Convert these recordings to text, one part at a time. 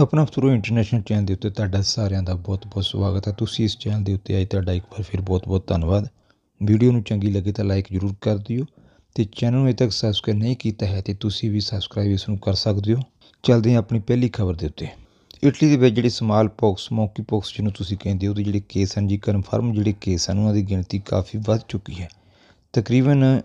ਆਪਣਾ of international channel ਦੇ ਉੱਤੇ ਤੁਹਾਡਾ ਸਾਰਿਆਂ ਦਾ ਬਹੁਤ-ਬਹੁਤ ਸਵਾਗਤ ਹੈ ਤੁਸੀਂ ਇਸ ਚੈਨਲ ਦੇ ਉੱਤੇ ਆਏ ਤੁਹਾਡਾ ਇੱਕ ਵਾਰ ਫਿਰ ਬਹੁਤ-ਬਹੁਤ ਧੰਨਵਾਦ ਵੀਡੀਓ ਨੂੰ ਚੰਗੀ ਲੱਗੇ ਤਾਂ ਲਾਈਕ ਜ਼ਰੂਰ ਕਰ ਦਿਓ ਤੇ ਚੈਨਲ ਨੂੰ ਅਜੇ ਤੱਕ ਸਬਸਕ੍ਰਾਈਬ ਨਹੀਂ ਕੀਤਾ ਹੈ ਤੇ ਤੁਸੀਂ ਵੀ ਸਬਸਕ੍ਰਾਈਬ ਇਸ ਨੂੰ ਕਰ ਸਕਦੇ ਹੋ ਚਲਦੇ ਹਾਂ ਆਪਣੀ ਪਹਿਲੀ ਖਬਰ ਦੇ ਉੱਤੇ ਇਟਲੀ ਦੇ ਵਿੱਚ ਜਿਹੜੀ ਸਮਾਲ ਪੌਕਸ ਮੌਕੀ ਪੌਕਸ ਜਿਹਨੂੰ ਤੁਸੀਂ ਕਹਿੰਦੇ ਹੋ ਉਹਦੇ ਜਿਹੜੇ ਕੇਸ ਹਨ ਜੀ ਕਨਫਰਮ ਜਿਹੜੇ ਕੇਸ ਹਨ ਉਹਨਾਂ ਦੀ ਗਿਣਤੀ ਕਾਫੀ ਵੱਧ ਚੁੱਕੀ ਹੈ ਤਕਰੀਬਨ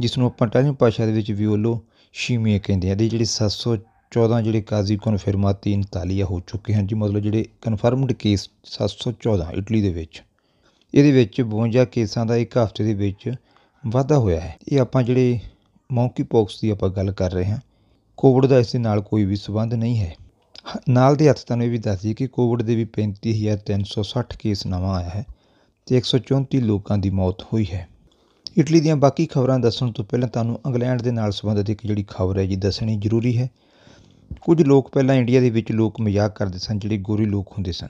ਜਿਸ ਨੂੰ ਆਪਾਂ ਟਾਈਮ ਭਾਸ਼ਾ ਦੇ ਵਿੱਚ ਵਿਓਲੋ ਸ਼ੀਮੀਏ ਕਹਿੰਦੇ ਆ ਦੇ ਜਿਹੜੇ 700 ਚੌਦਾਂ ਜਿਹੜੇ ਕਾਜ਼ੀ ਕਨਫਰਮਾਤੀ ਇੰਤਾਲੀਆ ਹੋ ਚੁੱਕੇ ਹਨ ਜੀ ਮਤਲਬ ਜਿਹੜੇ ਕਨਫਰਮਡ ਕੇਸ 714 ਇਟਲੀ ਦੇ ਵਿੱਚ ਇਹਦੇ ਵਿੱਚ 52 ਕੇਸਾਂ ਦਾ ਇੱਕ ਹਫ਼ਤੇ ਦੇ ਵਿੱਚ ਵਾਧਾ ਹੋਇਆ ਹੈ ਇਹ ਆਪਾਂ ਜਿਹੜੇ ਮੌਂਕੀ ਪੌਕਸ ਦੀ ਆਪਾਂ ਗੱਲ ਕਰ ਰਹੇ ਹਾਂ ਕੋਵਿਡ ਦਾ ਇਸ ਦੇ ਨਾਲ ਕੋਈ ਵੀ ਸਬੰਧ ਨਹੀਂ ਹੈ ਨਾਲ ਦੇ ਹੱਥ ਤੁਹਾਨੂੰ ਇਹ ਵੀ ਦੱਸ ਦਈਏ ਕਿ ਕੋਵਿਡ ਦੇ ਵੀ 35360 ਕੇਸ ਨਵਾਂ ਆਇਆ ਹੈ ਤੇ 134 ਲੋਕਾਂ ਦੀ ਮੌਤ ਹੋਈ ਹੈ ਇਟਲੀ ਦੀਆਂ ਬਾਕੀ ਖਬਰਾਂ ਦੱਸਣ ਤੋਂ ਪਹਿਲਾਂ ਤੁਹਾਨੂੰ ਇੰਗਲੈਂਡ ਦੇ ਨਾਲ ਸੰਬੰਧਿਤ ਇੱਕ ਜਿਹੜੀ ਖਬਰ ਹੈ ਜੀ ਦੱਸਣੀ ਜ਼ਰੂਰੀ ਹੈ ਕੁਝ ਲੋਕ ਪਹਿਲਾਂ ਇੰਡੀਆ ਦੇ ਵਿੱਚ ਲੋਕ ਮਜ਼ਾਕ ਕਰਦੇ ਸਨ ਜਿਹੜੇ ਗੋਰੀ ਲੋਕ ਹੁੰਦੇ ਸਨ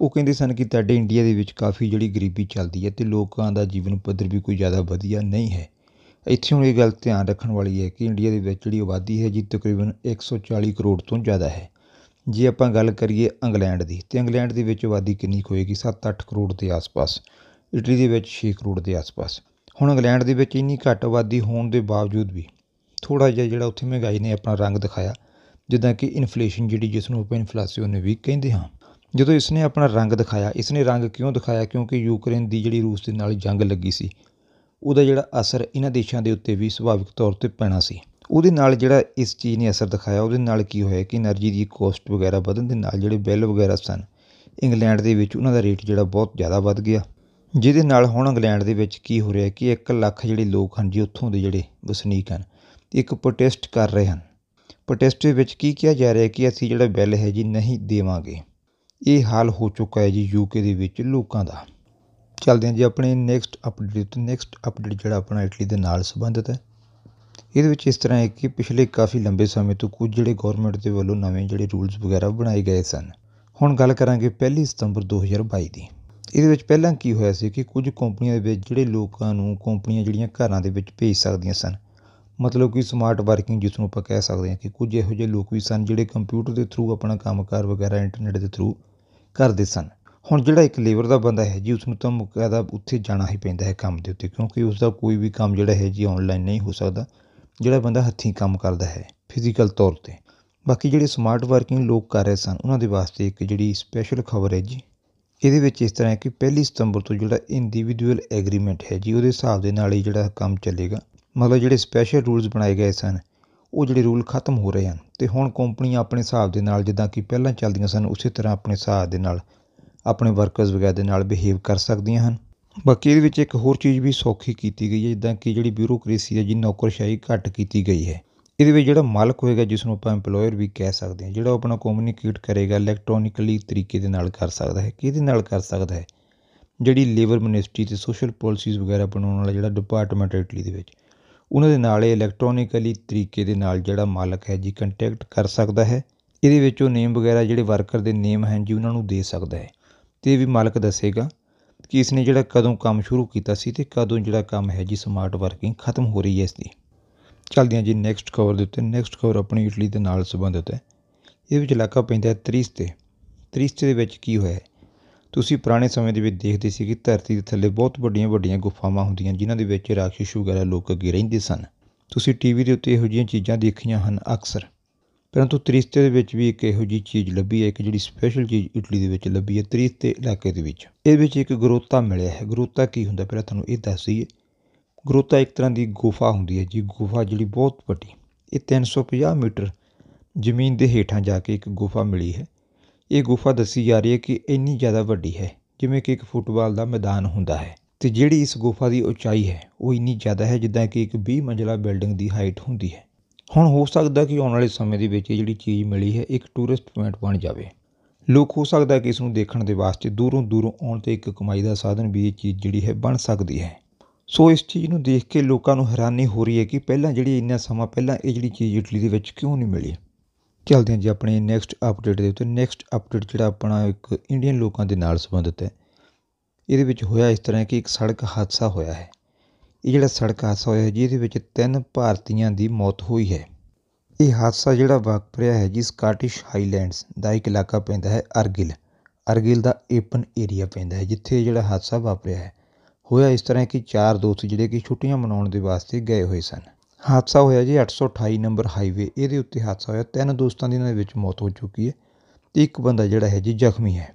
ਉਹ ਕਹਿੰਦੇ ਸਨ ਕਿ ਤੁਹਾਡੇ ਇੰਡੀਆ ਦੇ ਵਿੱਚ ਕਾਫੀ ਜਿਹੜੀ ਗਰੀਬੀ ਚੱਲਦੀ ਹੈ ਤੇ ਲੋਕਾਂ ਦਾ ਜੀਵਨ ਪੱਧਰ ਵੀ ਕੋਈ ਜ਼ਿਆਦਾ ਵਧੀਆ ਨਹੀਂ ਹੈ ਇੱਥੇ ਹੁਣ ਇਹ ਗੱਲ ਧਿਆਨ ਰੱਖਣ ਵਾਲੀ ਹੈ ਕਿ ਇੰਡੀਆ ਦੇ ਵਿੱਚ ਜਿਹੜੀ ਆਬਾਦੀ ਹੈ ਜੀ ਤਕਰੀਬਨ 140 ਕਰੋੜ ਤੋਂ ਜ਼ਿਆਦਾ ਹੈ ਜੇ ਆਪਾਂ ਗੱਲ ਕਰੀਏ ਇੰਗਲੈਂਡ ਦੀ ਤੇ ਇੰਗਲੈਂਡ ਦੇ ਵਿੱਚ ਆਬਾਦੀ ਕਿੰਨੀ ਹੋਏਗੀ 7-8 ਕਰੋੜ ਦੇ ਆਸ-ਪਾਸ ਇਟਲੀ ਦੇ ਵਿੱਚ 6 ਕਰੋੜ ਦੇ ਆਸ-ਪਾਸ ਹੁਣ ਇੰਗਲੈਂਡ ਦੇ ਵਿੱਚ ਇੰਨੀ ਘੱਟ ਆਬਾਦੀ ਹੋਣ ਦੇ ਬਾਵਜੂਦ ਵੀ ਥੋੜਾ ਜਿਹਾ ਜਿਹੜਾ ਉੱਥੇ ਮਹਿੰਗਾਈ ਨੇ ਆਪਣਾ ਰੰਗ ਦਿਖਾਇਆ ਜਿੱਦਾਂ ਕਿ ਇਨਫਲੇਸ਼ਨ ਜਿਹੜੀ ਜਿਸ ਨੂੰ ਆਪਾਂ ਇਨਫਲੇਸ਼ਨ ਵੀ ਕਹਿੰਦੇ ਹਾਂ ਜਦੋਂ ਇਸ ਨੇ ਆਪਣਾ ਰੰਗ ਦਿਖਾਇਆ ਇਸ ਨੇ ਰੰਗ ਕਿਉਂ ਦਿਖਾਇਆ ਕਿਉਂਕਿ ਯੂਕਰੇਨ ਦੀ ਜਿਹੜੀ ਰੂਸ ਦੇ ਨਾਲ ਜੰਗ ਲੱਗੀ ਸੀ ਉਹਦਾ ਜਿਹੜਾ ਅਸਰ ਇਹਨਾਂ ਦੇਸ਼ਾਂ ਦੇ ਉੱਤੇ ਵੀ ਸੁਭਾਵਿਕ ਤੌਰ ਤੇ ਪੈਣਾ ਸੀ ਉਹਦੇ ਨਾਲ ਜਿਹੜਾ ਇਸ ਚੀਜ਼ ਨੇ ਅਸਰ ਦਿਖਾਇਆ ਉਹਦੇ ਨਾਲ ਕੀ ਹੋਇਆ ਕਿ એનર્ਜੀ ਦੀ ਕੋਸਟ ਵਗੈਰਾ ਵਧਣ ਦੇ ਨਾਲ ਜਿਹੜੇ ਬਿੱਲ ਵਗੈਰਾ ਸਨ ਇੰਗਲੈਂਡ ਦੇ ਵਿੱਚ ਉਹਨਾਂ ਦਾ ਰੇਟ ਜਿਹੜਾ ਬਹੁਤ ਜ਼ਿਆਦਾ ਵੱਧ ਗਿਆ ਜਿਹਦੇ ਨਾਲ ਹੁਣ ਇੰਗਲੈਂਡ ਦੇ ਵਿੱਚ ਕੀ ਹੋ ਰਿਹਾ ਕਿ 1 ਲੱਖ ਜਿਹੜੇ ਲੋਕ ਹਨ ਜੀ ਉੱਥੋਂ ਦੇ ਜਿਹੜੇ ਵਸਨੀਕ ਹਨ ਇੱਕ ਪ੍ਰੋਟੈਸਟ ਕਰ ਰਹੇ ਹਨ ਪ੍ਰੋਟੈਸਟ ਵਿੱਚ ਕੀ ਕਿਹਾ ਜਾ ਰਿਹਾ ਹੈ ਕਿ ਅਸੀਂ ਜਿਹੜਾ ਬਿੱਲ ਹੈ ਜੀ ਨਹੀਂ ਦੇਵਾਂਗੇ ਇਹ ਹਾਲ ਹੋ ਚੁੱਕਾ ਹੈ ਜੀ ਯੂਕੇ ਦੇ ਵਿੱਚ ਲੋਕਾਂ ਦਾ ਚਲਦੇ ਹਾਂ ਜੀ ਆਪਣੇ ਨੈਕਸਟ ਅਪਡੇਟ ਨੈਕਸਟ ਅਪਡੇਟ ਜਿਹੜਾ ਆਪਣਾ ਇਟਲੀ ਦੇ ਨਾਲ ਸੰਬੰਧਿਤ ਹੈ ਇਹਦੇ ਵਿੱਚ ਇਸ ਤਰ੍ਹਾਂ ਹੈ ਕਿ ਪਿਛਲੇ ਕਾਫੀ ਲੰਬੇ ਸਮੇਂ ਤੋਂ ਕੁਝ ਜਿਹੜੇ ਗਵਰਨਮੈਂਟ ਦੇ ਵੱਲੋਂ ਨਵੇਂ ਜਿਹੜੇ ਰੂਲਸ ਵਗੈਰਾ ਬਣਾਏ ਗਏ ਸਨ ਹੁਣ ਗੱਲ ਕਰਾਂਗੇ 1 ਸਤੰਬਰ 2022 ਦੀ ਇਹਦੇ ਵਿੱਚ ਪਹਿਲਾਂ ਕੀ ਹੋਇਆ ਸੀ ਕਿ ਕੁਝ ਕੰਪਨੀਆਂ ਦੇ ਵਿੱਚ ਜਿਹੜੇ ਲੋਕਾਂ ਨੂੰ ਕੰਪਨੀਆਂ ਜਿਹੜੀਆਂ ਘਰਾਂ ਦੇ ਵਿੱਚ ਭੇਜ ਸਕਦੀਆਂ ਸਨ ਮਤਲਬ ਕਿ ਸਮਾਰਟ ਵਰਕਿੰਗ ਜਿਸ ਨੂੰ ਆਪਾਂ ਕਹਿ ਸਕਦੇ ਹਾਂ ਕਿ ਕੁਝ ਇਹੋ ਜਿਹੇ ਲੋਕ ਵੀ ਸਨ ਜਿਹੜੇ ਕੰਪਿਊਟਰ ਦੇ ਥਰੂ ਆਪਣਾ ਕੰਮਕਾਰ ਵਗੈਰਾ ਇੰਟਰਨੈਟ ਦੇ ਥਰੂ ਕਰਦੇ ਸਨ ਹੁਣ ਜਿਹੜਾ ਇੱਕ ਲੇਬਰ ਦਾ ਬੰਦਾ ਹੈ ਜੀ ਉਸ ਨੂੰ ਤਾਂ ਮੁਕਾਇਦਾ ਉੱਥੇ ਜਾਣਾ ਹੀ ਪੈਂਦਾ ਹੈ ਕੰਮ ਦੇ ਉੱਤੇ ਕਿਉਂਕਿ ਉਸ ਦਾ ਕੋਈ ਵੀ ਕੰਮ ਜਿਹੜਾ ਹੈ ਜੀ ਆਨਲਾਈਨ ਨਹੀਂ ਹੋ ਸਕਦਾ ਜਿਹੜਾ ਬੰਦਾ ਹੱਥੀਂ ਕੰਮ ਕਰਦਾ ਹੈ ਫਿਜ਼ੀਕਲ ਤੌਰ ਤੇ ਬਾਕੀ ਜਿਹੜੇ ਸਮਾਰਟ ਵਰਕਿੰਗ ਲੋਕ ਕਰ ਰਹੇ ਸਨ ਉਹਨਾਂ ਦੇ ਵਾਸਤੇ ਇੱਕ ਜਿਹੜੀ ਸਪੈਸ਼ਲ ਖਬਰ ਹੈ ਜੀ ਇਹਦੇ ਵਿੱਚ ਇਸ ਤਰ੍ਹਾਂ ਹੈ ਕਿ 1 ਸਤੰਬਰ ਤੋਂ ਜਿਹੜਾ ਇੰਡੀਵਿਜੂਅਲ ਐਗਰੀਮੈਂਟ ਹੈ ਜੀ ਉਹਦੇ ਹਿਸਾਬ ਦੇ ਨਾਲ ਹੀ ਜਿਹੜਾ ਕੰਮ ਚੱਲੇਗਾ ਮਤਲਬ ਜਿਹੜੇ ਸਪੈਸ਼ਲ ਰੂਲਸ ਬਣਾਏ ਗਏ ਸਨ ਉਹ ਜਿਹੜੇ ਰੂਲ ਖਤਮ ਹੋ ਰਹੇ ਹਨ ਤੇ ਹੁਣ ਕੰਪਨੀਆਂ ਆਪਣੇ ਹਿਸਾਬ ਦੇ ਨਾਲ ਜਿੱਦਾਂ ਕਿ ਪਹਿਲਾਂ ਚੱਲਦੀਆਂ ਸਨ ਉਸੇ ਤਰ੍ਹਾਂ ਆਪਣੇ ਹਿਸਾਬ ਦੇ ਨਾਲ ਆਪਣੇ ਵਰਕਰਸ ਵਗੈਰਾ ਦੇ ਨਾਲ ਬਿਹੇਵ ਕਰ ਸਕਦੀਆਂ ਹਨ ਬਾਕੀ ਇਹਦੇ ਵਿੱਚ ਇੱਕ ਹੋਰ ਚੀਜ਼ ਵੀ ਸੌਖੀ ਕੀਤੀ ਗਈ ਹੈ ਜਿੱਦਾਂ ਕਿ ਜਿਹੜੀ ਬਿਊਰੋਕ੍ਰੇਸੀ ਹੈ ਜੀ ਨੌਕਰਸ਼ਾਹੀ ਘੱਟ ਕੀਤੀ ਗਈ ਹੈ ਇਹਦੇ ਵਿੱਚ ਜਿਹੜਾ ਮਾਲਕ ਹੋਏਗਾ ਜਿਸ ਨੂੰ ਆਪਾਂ EMPLOYER ਵੀ ਕਹਿ ਸਕਦੇ ਹਾਂ ਜਿਹੜਾ ਆਪਣਾ ਕਮਿਊਨੀਕੇਟ ਕਰੇਗਾ ਇਲੈਕਟ੍ਰੋਨਿਕਲੀ ਤਰੀਕੇ ਦੇ ਨਾਲ ਕਰ ਸਕਦਾ ਹੈ ਕਿਹਦੇ ਨਾਲ ਕਰ ਸਕਦਾ ਹੈ ਜਿਹੜੀ ਲੇਬਰ ਮਿਨਿਸਟਰੀ ਤੇ ਸੋਸ਼ਲ ਪਾਲਿਸੀਜ਼ ਵਗੈਰਾ ਬਣਾਉਣ ਵਾਲਾ ਜਿਹੜਾ ਡਿਪਾਰਟਮੈਂਟ ਇਟਲੀ ਦੇ ਵਿੱਚ ਉਹਨਾਂ ਦੇ ਨਾਲ ਇਲੈਕਟ੍ਰੋਨਿਕਲੀ ਤਰੀਕੇ ਦੇ ਨਾਲ ਜਿਹੜਾ ਮਾਲਕ ਹੈ ਜੀ ਕੰਟੈਕਟ ਕਰ ਸਕਦਾ ਹੈ ਇਹਦੇ ਵਿੱਚ ਉਹ ਨੇਮ ਵਗੈਰਾ ਜਿਹੜੇ ਵਰਕਰ ਦੇ ਨੇਮ ਹਨ ਜੀ ਉਹਨਾਂ ਨੂੰ ਦੇ ਸਕਦਾ ਹੈ ਤੇ ਵੀ ਮਾਲਕ ਦੱਸੇਗਾ ਕਿ ਇਸ ਨੇ ਜਿਹੜਾ ਕਦੋਂ ਕੰਮ ਸ਼ੁਰੂ ਕੀਤਾ ਸੀ ਤੇ ਕਦੋਂ ਜਿਹੜਾ ਕੰਮ ਹੈ ਜੀ ਸਮਾਰਟ ਵਰਕਿੰਗ ਖਤਮ ਹੋ ਰਹੀ ਹੈ ਇਸ ਦੀ ਚਲਦੇ ਹਾਂ ਜੀ ਨੈਕਸਟ ਖਬਰ ਦੇ ਉੱਤੇ ਨੈਕਸਟ ਖਬਰ ਆਪਣੀ ਇਟਲੀ ਦੇ ਨਾਲ ਸੰਬੰਧਿਤ ਹੈ ਇਹ ਵਿੱਚ ਇਲਾਕਾ ਪੈਂਦਾ ਹੈ 30 ਤੇ 30 ਦੇ ਵਿੱਚ ਕੀ ਹੋਇਆ ਤੁਸੀਂ ਪੁਰਾਣੇ ਸਮੇਂ ਦੇ ਵਿੱਚ ਦੇਖਦੇ ਸੀ ਕਿ ਧਰਤੀ ਦੇ ਥੱਲੇ ਬਹੁਤ ਵੱਡੀਆਂ ਵੱਡੀਆਂ ਗੁਫਾਵਾਂ ਹੁੰਦੀਆਂ ਜਿਨ੍ਹਾਂ ਦੇ ਵਿੱਚ ਰਾਖਸ਼ ਵਗੈਰਾ ਲੋਕ ਅੱਗੇ ਰਹਿੰਦੇ ਸਨ ਤੁਸੀਂ ਟੀਵੀ ਦੇ ਉੱਤੇ ਇਹੋ ਜਿਹੀਆਂ ਚੀਜ਼ਾਂ ਦੇਖੀਆਂ ਹਨ ਅਕਸਰ ਪਰੰਤੂ ਤ੍ਰਿਸਤੇ ਦੇ ਵਿੱਚ ਵੀ ਇੱਕ ਇਹੋ ਜਿਹੀ ਚੀਜ਼ ਲੱਭੀ ਹੈ ਇੱਕ ਜਿਹੜੀ ਸਪੈਸ਼ਲ ਚੀਜ਼ ਇਟਲੀ ਦੇ ਵਿੱਚ ਲੱਭੀ ਹੈ ਤ੍ਰਿਸਤੇ ਇਲਾਕੇ ਦੇ ਵਿੱਚ ਇਹ ਵਿੱਚ ਇੱਕ ਗਰੋਤਾ ਮਿਲਿਆ ਹੈ ਗਰੋਤਾ ਕੀ ਹੁੰਦਾ ਪਹਿਲਾਂ ਤੁਹਾਨੂੰ ਇਹ ਦੱਸ ਦਈਏ ਗਰੋਤਾ ਇੱਕ ਤਰ੍ਹਾਂ ਦੀ ਗੁਫਾ ਹੁੰਦੀ ਹੈ ਜੀ ਗੁਫਾ ਜਿਹੜੀ ਬਹੁਤ ਵੱਡੀ ਇਹ 350 ਮੀਟਰ ਜ਼ਮੀਨ ਦੇ ਹੇਠਾਂ ਜਾ ਕੇ ਇੱਕ ਗੁਫਾ ਮਿਲੀ ਹੈ ਇਹ ਗੁਫਾ ਦੱਸੀ ਜਾ ਰਹੀ ਹੈ ਕਿ ਇੰਨੀ ਜ਼ਿਆਦਾ ਵੱਡੀ ਹੈ ਜਿਵੇਂ ਕਿ ਇੱਕ ਫੁੱਟਬਾਲ ਦਾ ਮੈਦਾਨ ਹੁੰਦਾ ਹੈ ਤੇ ਜਿਹੜੀ ਇਸ ਗੁਫਾ ਦੀ ਉਚਾਈ ਹੈ ਉਹ ਇੰਨੀ ਜ਼ਿਆਦਾ ਹੈ ਜਿੱਦਾਂ ਕਿ ਇੱਕ 20 ਮੰਜ਼ਲਾ ਬਿਲਡਿੰਗ ਦੀ ਹਾਈਟ ਹੁੰਦੀ ਹੈ ਹੁਣ ਹੋ ਸਕਦਾ ਕਿ ਆਉਣ ਵਾਲੇ ਸਮੇਂ ਦੇ ਵਿੱਚ ਇਹ ਜਿਹੜੀ ਚੀਜ਼ ਮਿਲੀ ਹੈ ਇੱਕ ਟੂਰਿਸਟ ਪੁਆਇੰਟ ਬਣ ਜਾਵੇ ਲੋਕ ਹੋ ਸਕਦਾ ਕਿ ਇਸ ਨੂੰ ਦੇਖਣ ਦੇ ਵਾਸਤੇ ਦੂਰੋਂ ਦੂਰੋਂ ਆਉਣ ਤੇ ਇੱਕ ਕਮਾਈ ਦਾ ਸਾਧਨ ਵੀ ਇਹ ਚੀਜ਼ ਜਿਹੜੀ ਹੈ ਬਣ ਸਕਦੀ ਹੈ ਸੋ ਇਸ ਚੀਜ਼ ਨੂੰ ਦੇਖ ਕੇ ਲੋਕਾਂ ਨੂੰ ਹੈਰਾਨੀ ਹੋ ਰਹੀ ਹੈ ਕਿ ਪਹਿਲਾਂ ਜਿਹੜੀ ਇੰਨਾ ਸਮਾਂ ਪਹਿਲਾਂ ਇਹ ਜਿਹੜੀ ਚੀਜ਼ ਇਟਲੀ ਦੇ ਵਿੱਚ ਕਿਉਂ ਨਹੀਂ ਮਿਲੀ ਚਲਦੇ ਹਾਂ ਜੀ ਆਪਣੇ ਨੈਕਸਟ ਅਪਡੇਟ ਦੇ ਉੱਤੇ ਨੈਕਸਟ ਅਪਡੇਟ ਜਿਹੜਾ ਆਪਣਾ ਇੱਕ ਇੰਡੀਅਨ ਲੋਕਾਂ ਦੇ ਨਾਲ ਸੰਬੰਧਿਤ ਹੈ ਇਹਦੇ ਵਿੱਚ ਹੋਇਆ ਇਸ ਤਰ੍ਹਾਂ ਕਿ ਇੱਕ ਸੜਕ ਹਾਦਸਾ ਹੋਇਆ ਹੈ ਇਹ ਜਿਹੜਾ ਸੜਕ ਹਾਦਸਾ ਹੋਇਆ ਹੈ ਜਿਹਦੇ ਵਿੱਚ ਤਿੰਨ ਭਾਰਤੀਆਂ ਦੀ ਮੌਤ ਹੋਈ ਹੈ ਇਹ ਹਾਦਸਾ ਜਿਹੜਾ ਵਾਪਰਿਆ ਹੈ ਜੀ ਸਕਾਟਿਸ਼ ਹਾਈਲੈਂਡਸ ਦਾ ਇੱਕ ਇਲਾਕਾ ਪੈਂਦਾ ਹੈ ਅਰਗਿਲ ਅਰਗਿਲ ਦਾ ਏਪਨ ਏਰੀਆ ਪੈਂਦਾ ਹੈ ਜਿੱਥੇ ਜਿਹੜਾ ਹਾਦਸਾ ਵਾਪਰਿਆ ਹੈ ਹੋਇਆ ਇਸ ਤਰ੍ਹਾਂ ਕਿ ਚਾਰ ਦੋਸਤ ਜਿਹੜੇ ਕਿ ਛੁੱਟੀਆਂ ਮਨਾਉਣ ਦੇ ਵਾਸਤੇ ਗਏ ਹੋਏ ਸਨ ਹਾਦਸਾ ਹੋਇਆ ਜੀ 828 ਨੰਬਰ ਹਾਈਵੇ ਇਹਦੇ ਉੱਤੇ ਹਾਦਸਾ ਹੋਇਆ ਤਿੰਨ ਦੋਸਤਾਂ ਦੀ ਇਹਦੇ ਵਿੱਚ ਮੌਤ ਹੋ ਚੁੱਕੀ ਹੈ ਤੇ ਇੱਕ ਬੰਦਾ ਜਿਹੜਾ ਹੈ ਜੀ ਜ਼ਖਮੀ ਹੈ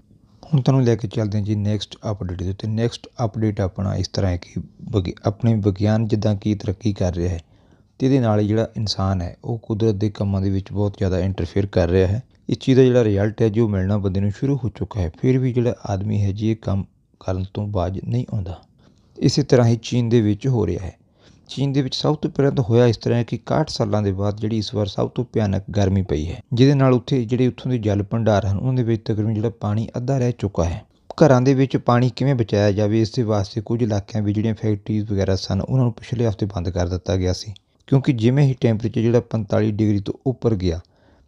ਹੁਣ ਤੁਹਾਨੂੰ ਲੈ ਕੇ ਚੱਲਦੇ ਹਾਂ ਜੀ ਨੈਕਸਟ ਅਪਡੇਟ ਦੇ ਉੱਤੇ ਨੈਕਸਟ ਅਪਡੇਟ ਆਪਣਾ ਇਸ ਤਰ੍ਹਾਂ ਹੈ ਕਿ ਆਪਣੇ ਵਿਗਿਆਨ ਜਿੱਦਾਂ ਕੀ ਤਰੱਕੀ ਕਰ ਰਿਹਾ ਹੈ ਤੇ ਇਹਦੇ ਨਾਲ ਜਿਹੜਾ ਇਨਸਾਨ ਹੈ ਉਹ ਕੁਦਰਤ ਦੇ ਕੰਮਾਂ ਦੇ ਵਿੱਚ ਬਹੁਤ ਜ਼ਿਆਦਾ ਇੰਟਰਫੇਅਰ ਕਰ ਰਿਹਾ ਹੈ ਇਸ ਚੀਜ਼ ਦਾ ਜਿਹੜਾ ਰਿਜ਼ਲਟ ਹੈ ਜੀ ਉਹ ਮਿਲਣਾ ਬੰਦੇ ਨੂੰ ਸ਼ੁਰੂ ਹੋ ਚੁੱਕਾ ਹੈ ਫਿਰ ਵੀ ਜਿਹੜਾ ਆਦਮੀ ਹੈ ਜੀ ਇਹ ਕੰਮ ਕਰਨ ਤੋਂ ਬਾਜ ਨਹੀਂ ਆਉਂਦਾ ਇਸੇ ਤਰ੍ਹਾਂ ਹੀ ਚੀਨ ਦੇ ਵਿੱਚ ਹੋ ਰਿਹਾ ਹੈ ਚੀਨ ਦੇ ਵਿੱਚ ਸਭ ਤੋਂ ਪਹਿਲਾਂ ਤਾਂ ਹੋਇਆ ਇਸ ਤਰ੍ਹਾਂ ਕਿ 61 ਸਾਲਾਂ ਦੇ ਬਾਅਦ ਜਿਹੜੀ ਇਸ ਵਾਰ ਸਭ ਤੋਂ ਭਿਆਨਕ ਗਰਮੀ ਪਈ ਹੈ ਜਿਹਦੇ ਨਾਲ ਉੱਥੇ ਜਿਹੜੇ ਉੱਥੋਂ ਦੇ ਜਲ ਭੰਡਾਰ ਹਨ ਉਹਨਾਂ ਦੇ ਵਿੱਚ ਤਕਰੀਬਨ ਜਿਹੜਾ ਪਾਣੀ ਅੱਧਾ ਰਹਿ ਚੁੱਕਾ ਹੈ ਘਰਾਂ ਦੇ ਵਿੱਚ ਪਾਣੀ ਕਿਵੇਂ ਬਚਾਇਆ ਜਾਵੇ ਇਸ ਦੇ ਵਾਸਤੇ ਕੁਝ ਇਲਾਕਿਆਂ ਵਿੱਚ ਜਿਹੜੀਆਂ ਫੈਕਟਰੀਜ਼ ਵਗੈਰਾ ਸਨ ਉਹਨਾਂ ਨੂੰ ਪਿਛਲੇ ਹਫ਼ਤੇ ਬੰਦ ਕਰ ਦਿੱਤਾ ਗਿਆ ਸੀ ਕਿਉਂਕਿ ਜਿਵੇਂ ਹੀ ਟੈਂਪਰੇਚਰ ਜਿਹੜਾ 45 ਡਿਗਰੀ ਤੋਂ ਉੱਪਰ ਗਿਆ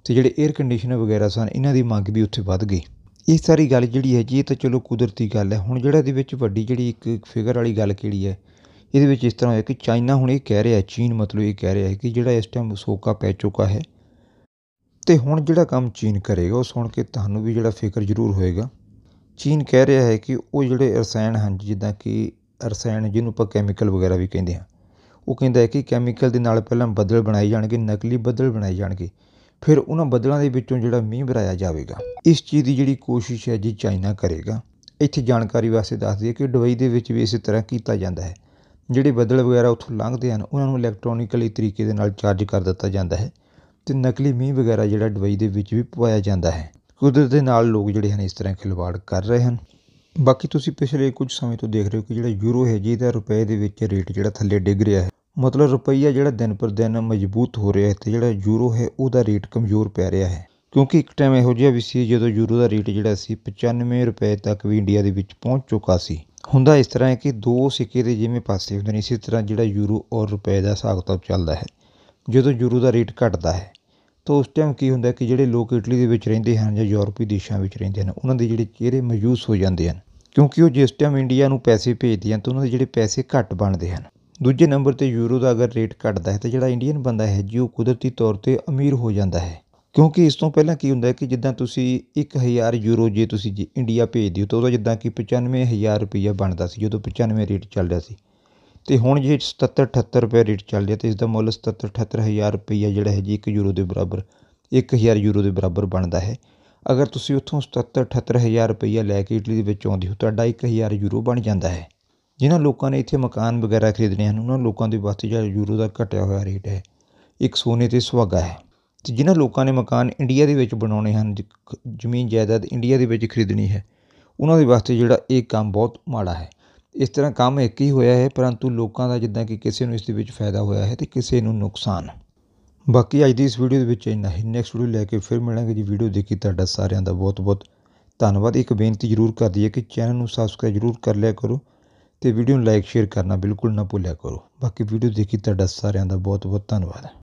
ਤੇ ਜਿਹੜੇ 에ਅਰ ਕੰਡੀਸ਼ਨਰ ਵਗੈਰਾ ਸਨ ਇਹਨਾਂ ਦੀ ਮੰਗ ਵੀ ਉੱਥੇ ਵੱਧ ਗਈ ਇਹ ਸਾਰੀ ਗੱਲ ਜਿਹੜੀ ਹੈ ਜੀ ਇਹ ਤਾਂ ਚਲੋ ਕੁਦਰਤੀ ਗੱਲ ਹੈ ਹੁਣ ਜਿਹੜਾ ਦੇ ਵਿੱਚ ਵੱਡੀ ਜਿਹੜੀ ਇੱਕ ਫਿਗਰ ਵਾਲੀ ਗੱਲ ਕਿਹੜੀ ਹੈ ਇਹਦੇ ਵਿੱਚ ਇਸ ਤਰ੍ਹਾਂ ਹੋਇਆ ਕਿ ਚਾਈਨਾ ਹੁਣ ਇਹ ਕਹਿ ਰਿਹਾ ਚੀਨ ਮਤਲਬ ਇਹ ਕਹਿ ਰਿਹਾ ਹੈ ਕਿ ਜਿਹੜਾ ਇਸ ਟਾਈਮ ਸੋਕਾ ਪੈ ਚੁੱਕਾ ਹੈ ਤੇ ਹੁਣ ਜਿਹੜਾ ਕੰਮ ਚੀਨ ਕਰੇਗਾ ਉਹ ਸੁਣ ਕੇ ਤੁਹਾਨੂੰ ਵੀ ਜਿਹੜਾ ਫਿਕਰ ਜ਼ਰੂਰ ਹੋਏਗਾ ਚੀਨ ਕਹਿ ਰਿਹਾ ਹੈ ਕਿ ਉਹ ਜਿਹੜੇ ਰਸਾਇਣ ਹਨ ਜਿੱਦਾਂ ਕਿ ਰਸਾਇਣ ਜਿਹਨੂੰ ਆਪਾਂ ਕੈਮੀਕਲ ਵਗੈਰਾ ਵੀ ਕਹਿੰਦੇ ਆ ਉਹ ਕਹਿੰਦਾ ਹੈ ਕਿ ਕੈਮੀਕਲ ਦੇ ਨਾਲ ਪਹਿਲਾਂ ਬੱਦਲ ਬਣਾਏ ਜਾਣਗੇ ਨਕਲੀ ਬੱਦਲ ਬਣਾਏ ਜਾਣਗੇ ਫਿਰ ਉਹਨਾਂ ਬੱਦਲਾਂ ਦੇ ਵਿੱਚੋਂ ਜਿਹੜਾ ਮੀਂਹ ਭਰਾਇਆ ਜਾਵੇਗਾ ਇਸ ਚੀਜ਼ ਦੀ ਜਿਹੜੀ ਕੋਸ਼ਿਸ਼ ਹੈ ਜੀ ਚਾਈਨਾ ਕਰੇਗਾ ਇੱਥੇ ਜਾਣਕਾਰੀ ਵਾਸਤੇ ਦੱਸ ਦਈਏ ਕਿ ਦਵਾਈ ਦੇ ਵਿੱਚ ਵੀ ਇਸੇ ਤਰ੍ਹਾਂ ਕੀਤਾ ਜਾਂਦਾ ਹੈ ਜਿਹੜੇ ਬੱਦਲ ਵਗੈਰਾ ਉੱਥੋਂ ਲੰਘਦੇ ਹਨ ਉਹਨਾਂ ਨੂੰ ਇਲੈਕਟ੍ਰੋਨਿਕਲੀ ਤਰੀਕੇ ਦੇ ਨਾਲ ਚਾਰਜ ਕਰ ਦਿੱਤਾ ਜਾਂਦਾ ਹੈ ਤੇ ਨਕਲੀ ਮੀਂਹ ਵਗੈਰਾ ਜਿਹੜਾ ਦਵਾਈ ਦੇ ਵਿੱਚ ਵੀ ਪਵਾਇਆ ਜਾਂਦਾ ਹੈ ਕੁਦਰਤ ਦੇ ਨਾਲ ਲੋਕ ਜਿਹੜੇ ਹਨ ਇਸ ਤਰ੍ਹਾਂ ਖਿਲਵਾੜ ਕਰ ਰਹੇ ਹਨ ਬਾਕੀ ਤੁਸੀਂ ਪਿਛਲੇ ਕੁਝ ਸਮੇਂ ਤੋਂ ਦੇਖ ਰਹੇ ਹੋ ਕਿ ਜਿਹੜਾ ਯੂਰੋ ਹੈ ਜੀ ਦਾ ਰੁਪਏ ਦੇ ਵਿੱਚ ਰੇਟ ਜਿਹੜਾ ਥੱਲੇ ਡਿੱਗ ਰਿਹਾ ਹੈ ਮਤਲਬ ਰੁਪਈਆ ਜਿਹੜਾ ਦਿਨ ਪਰ ਦਿਨ ਮਜ਼ਬੂਤ ਹੋ ਰਿਹਾ ਹੈ ਤੇ ਜਿਹੜਾ ਯੂਰੋ ਹੈ ਉਹਦਾ ਰੇਟ ਕਮਜ਼ੋਰ ਪੈ ਰਿਹਾ ਹੈ ਕਿਉਂਕਿ ਇੱਕ ਟਾਈਮ ਇਹੋ ਜਿਹਾ ਵੀ ਸੀ ਜਦੋਂ ਯੂਰੋ ਦਾ ਰੇਟ ਜਿਹੜਾ ਸੀ 95 ਰੁਪਏ ਤੱਕ ਵੀ ਇੰਡੀਆ ਦੇ ਵਿੱਚ ਪਹੁੰਚ ਚੁੱਕਾ ਸੀ ਹੁੰਦਾ ਇਸ ਤਰ੍ਹਾਂ ਹੈ ਕਿ ਦੋ ਸਿੱਕੇ ਦੇ ਜਿਵੇਂ ਪਾਸੇ ਹੁੰਦੇ ਨੇ ਇਸੇ ਤਰ੍ਹਾਂ ਜਿਹੜਾ ਯੂਰੋ ਔਰ ਰੁਪਏ ਦਾ ਹਿਸਾਬ ਕਿਤਾਬ ਚੱਲਦਾ ਹੈ ਜਦੋਂ ਯੂਰੋ ਦਾ ਰੇਟ ਘਟਦਾ ਹੈ ਤਾਂ ਉਸ ਟਾਈਮ ਕੀ ਹੁੰਦਾ ਕਿ ਜਿਹੜੇ ਲੋਕ ਇਟਲੀ ਦੇ ਵਿੱਚ ਰਹਿੰਦੇ ਹਨ ਜਾਂ ਯੂਰਪੀ ਦੇਸ਼ਾਂ ਵਿੱਚ ਰਹਿੰਦੇ ਹਨ ਉਹਨਾਂ ਦੇ ਜਿਹੜੇ ਚਿਹਰੇ ਮਯੂਸ ਹੋ ਜਾਂਦੇ ਹਨ ਕਿਉਂਕਿ ਉਹ ਜਿਸ ਟਾਈਮ ਇੰਡੀਆ ਨੂੰ ਪੈਸੇ ਭੇਜਦੇ ਹਨ ਤਾਂ ਉਹਨਾਂ ਦੇ ਜਿਹੜੇ ਪੈਸੇ ਘੱਟ ਬਣਦੇ ਹਨ ਦੂਜੇ ਨੰਬਰ ਤੇ ਯੂਰੋ ਦਾ ਅਗਰ ਰੇਟ ਘਟਦਾ ਹੈ ਤਾਂ ਜਿਹੜਾ ਇੰਡੀਅਨ ਬੰਦਾ ਹੈ ਜੀ ਉਹ ਕੁਦਰਤੀ ਤੌਰ ਤੇ ਅਮੀਰ ਹੋ ਜਾਂਦਾ ਹੈ ਕਿਉਂਕਿ ਇਸ ਤੋਂ ਪਹਿਲਾਂ ਕੀ ਹੁੰਦਾ ਕਿ ਜਿੱਦਾਂ ਤੁਸੀਂ 1000 ਯੂਰੋ ਜੇ ਤੁਸੀਂ ਜੀ ਇੰਡੀਆ ਭੇਜਦੇ ਹੋ ਤਾਂ ਉਹਦਾ ਜਿੱਦਾਂ ਕਿ 95000 ਹਜ਼ਾਰ ਰੁਪਈਆ ਬਣਦਾ ਸੀ ਜਦੋਂ 95 ਰੇਟ ਚੱਲ ਰਿਹਾ ਸੀ ਤੇ ਹੁਣ ਜੇ 77 78 ਰੁਪਏ ਰੇਟ ਚੱਲ ਰਿਹਾ ਤੇ ਇਸ ਦਾ ਮੁੱਲ 77 78000 ਹਜ਼ਾਰ ਰੁਪਈਆ ਜਿਹੜਾ ਹੈ ਜੀ ਇੱਕ ਯੂਰੋ ਦੇ ਬਰਾਬਰ 1000 ਯੂਰੋ ਦੇ ਬਰਾਬਰ ਬਣਦਾ ਹੈ ਅਗਰ ਤੁਸੀਂ ਉੱਥੋਂ 77 78000 ਹਜ਼ਾਰ ਰੁਪਈਆ ਲੈ ਕੇ ਇਟਲੀ ਦੇ ਵਿੱਚ ਆਉਂਦੇ ਹੋ ਤੁਹਾਡਾ 1000 ਯੂਰੋ ਬਣ ਜਾਂਦਾ ਹੈ ਜਿਨ੍ਹਾਂ ਲੋਕਾਂ ਨੇ ਇੱਥੇ ਮਕਾਨ ਵਗੈਰਾ ਖਰੀਦਣੇ ਹਨ ਉਹਨਾਂ ਲੋਕਾਂ ਦੇ ਵਾਸਤੇ ਜਿਹੜਾ ਯੂਰੋ ਦਾ ਘਟਿਆ ਹੋਇਆ ਰੇਟ ਹੈ ਇੱਕ ਸੋਨੇ ਤੇ ਸੁਹਾਗਾ ਹੈ ਤੇ ਜਿਨ੍ਹਾਂ ਲੋਕਾਂ ਨੇ ਮਕਾਨ ਇੰਡੀਆ ਦੇ ਵਿੱਚ ਬਣਾਉਣੇ ਹਨ ਜ਼ਮੀਨ ਜਾਇਦਾਦ ਇੰਡੀਆ ਦੇ ਵਿੱਚ ਖਰੀਦਣੀ ਹੈ ਉਹਨਾਂ ਦੇ ਵਾਸਤੇ ਜਿਹੜਾ ਇਹ ਕੰਮ ਬਹੁਤ ਮਾੜਾ ਹੈ ਇਸ ਤਰ੍ਹਾਂ ਕੰਮ ਇੱਕ ਹੀ ਹੋਇਆ ਹੈ ਪਰੰਤੂ ਲੋਕਾਂ ਦਾ ਜਿੱਦਾਂ ਕਿ ਕਿਸੇ ਨੂੰ ਇਸ ਦੇ ਵਿੱਚ ਫਾਇਦਾ ਹੋਇਆ ਹੈ ਤੇ ਕਿਸੇ ਨੂੰ ਨੁਕਸਾਨ ਬਾਕੀ ਅੱਜ ਦੀ ਇਸ ਵੀਡੀਓ ਦੇ ਵਿੱਚ ਇੰਨਾ ਹੀ ਨੈਕਸਟ ਵੀਡੀਓ ਲੈ ਕੇ ਫਿਰ ਮਿਲਾਂਗੇ ਜੀ ਵੀਡੀਓ ਦੇਖੀ ਤੁਹਾਡਾ ਸਾਰਿਆਂ ਦਾ ਬਹੁਤ ਬਹੁਤ ਧੰਨਵਾਦ ਇੱਕ ਬੇਨਤੀ ਜ਼ਰੂਰ ਕਰ ਦਈਏ ਕਿ ਚੈਨਲ ਨੂੰ ਸਬਸਕ੍ਰਾਈਬ ਜ਼ਰੂਰ ਕਰ ਲਿਆ ਕਰੋ ਤੇ ਵੀਡੀਓ ਨੂੰ ਲਾਈਕ ਸ਼ੇਅਰ ਕਰਨਾ ਬਿਲਕੁਲ ਨਾ ਭੁੱਲਿਆ ਕਰੋ ਬਾਕੀ ਵੀਡੀਓ ਦੇਖੀ ਤੁਹਾਡਾ ਸਾਰਿਆਂ ਦਾ ਬਹੁਤ ਬਹੁਤ ਧੰਨਵਾਦ